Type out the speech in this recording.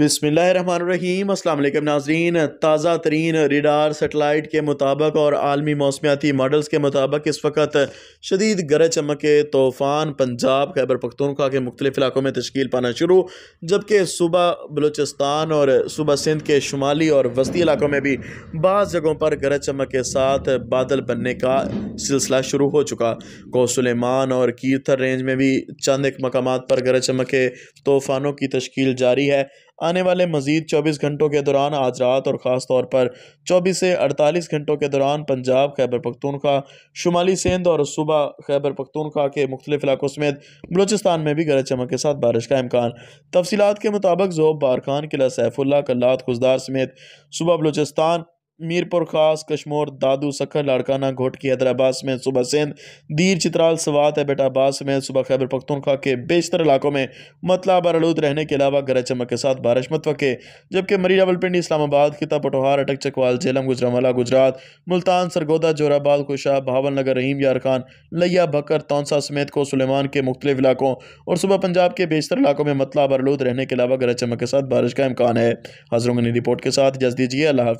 बिसमीम अल्लाम नाजरीन ताज़ा तरीन रिडार सेटेलाइट के मुताबिक और आलमी मौसमियाती मॉडल्स के मुताबिक इस वक्त शदीद गरज चमक के तूफ़ान पंजाब खैबर पखतनखा के मुख्तलिफ इलाकों में तश्ील पाना शुरू जबकि सुबह बलूचिस्तान और सुबह सिंध के शुमाली और वस्ती इलाकों में भी बाज़ जगहों पर गरज चमक के साथ बादल बनने का सिलसिला शुरू हो चुका कोसलेमान और कीर्थर रेंज में भी चंद एक मकाम पर गरज चमक के तूफ़ानों की तश्ील जारी है आने वाले मजीद चौबीस घंटों के दौरान आज रात और ख़ास तौर पर चौबीस से अड़तालीस घंटों के दौरान पंजाब खैबर पखतूनखा शुमाली सिंध और सूबा खैबर पखतूनखा के मुख्तलिफ इलाकों समेत बलोचिस्तान में भी गरज चमक के साथ बारिश का इम्कान तफसीत के मुताबिक जोब बारखान किला सैफुल्ला कल्लात खुजदार समेत सूबा बलोचिस्तान मीरपुर खास कश्मोर दादू सखर लाड़काना घोटकी हैदराबाद में सुबह सिंध दीर चित्राल सवात एबेटाबाद में सुबह खैबर पख्तनखा के बेशतर इलाकों में मतला बरलूद रहने के अलावा गरज चमक के साथ बारिश मतवक़े जबकि मरी रावलपिंडी इस्लामाबाद खिता पटोहार अटक चकवाल झेलम गुजरावाला गुजरात मुल्तान सरगोदा जोराबाद खुशा नगर रहीम यार खान लैया भक्कर तौंसा समेत को सुलेमान के मुख्तलिफ इलाकों और सुबह पंजाब के बेशतर इलाकों में मतला बरलूद रहने के अलावा गरज चमक के साथ बारिश का इम्कान है हजरों ने रिपोर्ट के साथ जज दीजिए अल्लाह